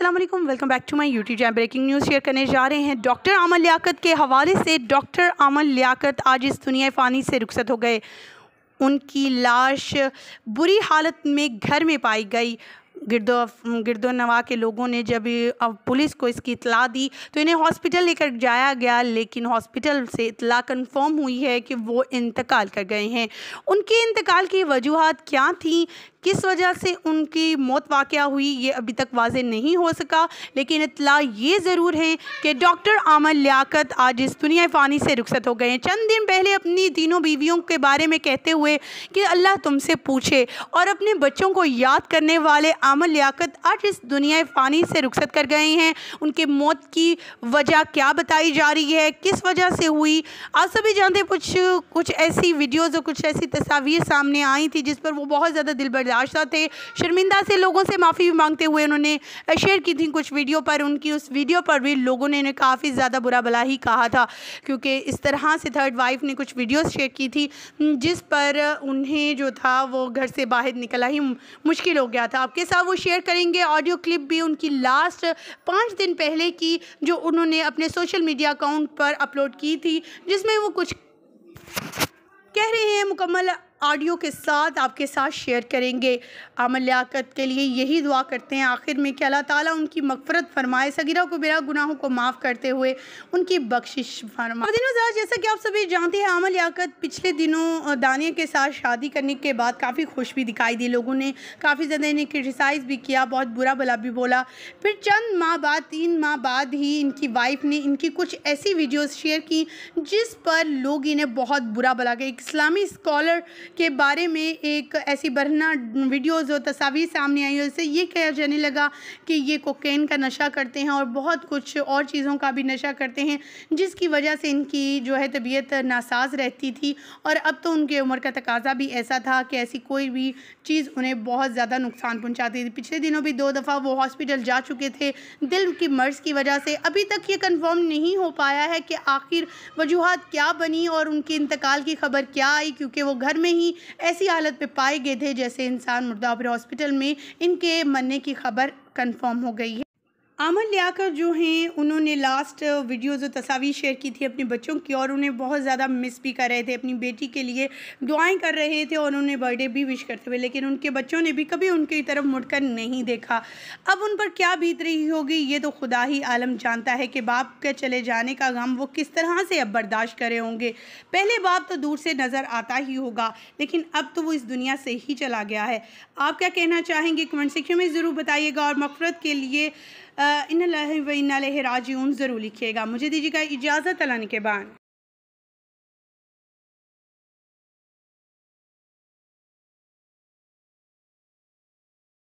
अल्लाम welcome back to my YouTube channel breaking news share करने जा रहे हैं डॉक्टर अमल लियाकत के हवाले से डॉक्टर अमल लियाकत आज इस दुनिया फ़ानी से रुखसत हो गए उनकी लाश बुरी हालत में घर में पाई गई गिरदो गिरदो नवा के लोगों ने जब अब पुलिस को इसकी इतला दी तो इन्हें हॉस्पिटल लेकर जाया गया लेकिन हॉस्पिटल से इतला कंफर्म हुई है कि वो इंतकाल कर गए हैं उनके इंतकाल की वजूहत क्या थी किस वजह से उनकी मौत वाक़ हुई ये अभी तक वाज नहीं हो सका लेकिन इतला ये ज़रूर है कि डॉक्टर आमल लियाकत आज इस दुनिया फ़ानी से रुखसत हो गए हैं चंद दिन पहले अपनी तीनों बीवियों के बारे में कहते हुए कि अल्लाह तुमसे पूछे और अपने बच्चों को याद करने वाले आमल लियाकत आज इस दुनिया फ़ानी से रुखसत कर गए हैं उनके मौत की वजह क्या बताई जा रही है किस वजह से हुई आप सभी जानते कुछ कुछ ऐसी वीडियोज़ और कुछ ऐसी तस्वीर सामने आई थी जिस पर वो बहुत ज़्यादा दिल बढ़ निराशा थे शर्मिंदा से लोगों से माफ़ी मांगते हुए उन्होंने शेयर की थी कुछ वीडियो पर उनकी उस वीडियो पर भी लोगों ने काफ़ी ज़्यादा बुरा भला ही कहा था क्योंकि इस तरह से थर्ड वाइफ ने कुछ वीडियोस शेयर की थी जिस पर उन्हें जो था वो घर से बाहर निकला ही मुश्किल हो गया था आपके साथ वो शेयर करेंगे ऑडियो क्लिप भी उनकी लास्ट पाँच दिन पहले की जो उन्होंने अपने सोशल मीडिया अकाउंट पर अपलोड की थी जिसमें वो कुछ कह रहे हैं मुकम्मल ऑडियो के साथ आपके साथ शेयर करेंगे अमल लियाकत के लिए यही दुआ करते हैं आखिर में कि अल्लाह ताला उनकी मकफ़रत फरमाए सगीरा को बिरा गुनाहों को माफ़ करते हुए उनकी बख्शिश फरमाए दिनों जैसा कि आप सभी जानते हैं अमल लियाकत पिछले दिनों दानिया के साथ शादी करने के बाद काफ़ी खुश भी दिखाई दी लोगों ने काफ़ी ज़्यादा इन्हें क्रिटिसाइज़ भी किया बहुत बुरा भला भी बोला फिर चंद माह बाद तीन माह बाद ही इनकी वाइफ ने इनकी कुछ ऐसी वीडियोज़ शेयर की जिस पर लोग इन्हें बहुत बुरा भला गए इस्लामी स्कॉलर के बारे में एक ऐसी बरना वीडियोज़ और तस्वीर सामने आई है उससे ये कहा जाने लगा कि ये कोकेन का नशा करते हैं और बहुत कुछ और चीज़ों का भी नशा करते हैं जिसकी वजह से इनकी जो है तबीयत नासाज रहती थी और अब तो उनके उम्र का तकाजा भी ऐसा था कि ऐसी कोई भी चीज़ उन्हें बहुत ज़्यादा नुकसान पहुँचाती थी पिछले दिनों भी दो दफ़ा वो हॉस्पिटल जा चुके थे दिल की मर्ज़ की वजह से अभी तक ये कन्फर्म नहीं हो पाया है कि आखिर वजूहत क्या बनी और उनके इंतकाल की खबर क्या आई क्योंकि वो घर में ही ऐसी हालत में पाए गए थे जैसे इंसान मुर्दा हॉस्पिटल में इनके मरने की खबर कंफर्म हो गई है आमन लियाकर जो हैं उन्होंने लास्ट वीडियोज़ और तस्वीर शेयर की थी अपने बच्चों की और उन्हें बहुत ज़्यादा मिस भी कर रहे थे अपनी बेटी के लिए दुआएं कर रहे थे और उन्हें बर्थडे भी विश करते हुए लेकिन उनके बच्चों ने भी कभी उनकी तरफ मुड़कर नहीं देखा अब उन पर क्या बीत रही होगी ये तो खुदा ही आलम जानता है कि बाप के चले जाने का गम वो किस तरह से अब बर्दाश्त करे होंगे पहले बाप तो दूर से नज़र आता ही होगा लेकिन अब तो वो इस दुनिया से ही चला गया है आप क्या कहना चाहेंगे कमेंट सेक्शन में ज़रूर बताइएगा और मफरत के लिए इन व इन उन ज़रूर लिखिएगा मुझे दीजिएगा इजाज़त अलन के बाद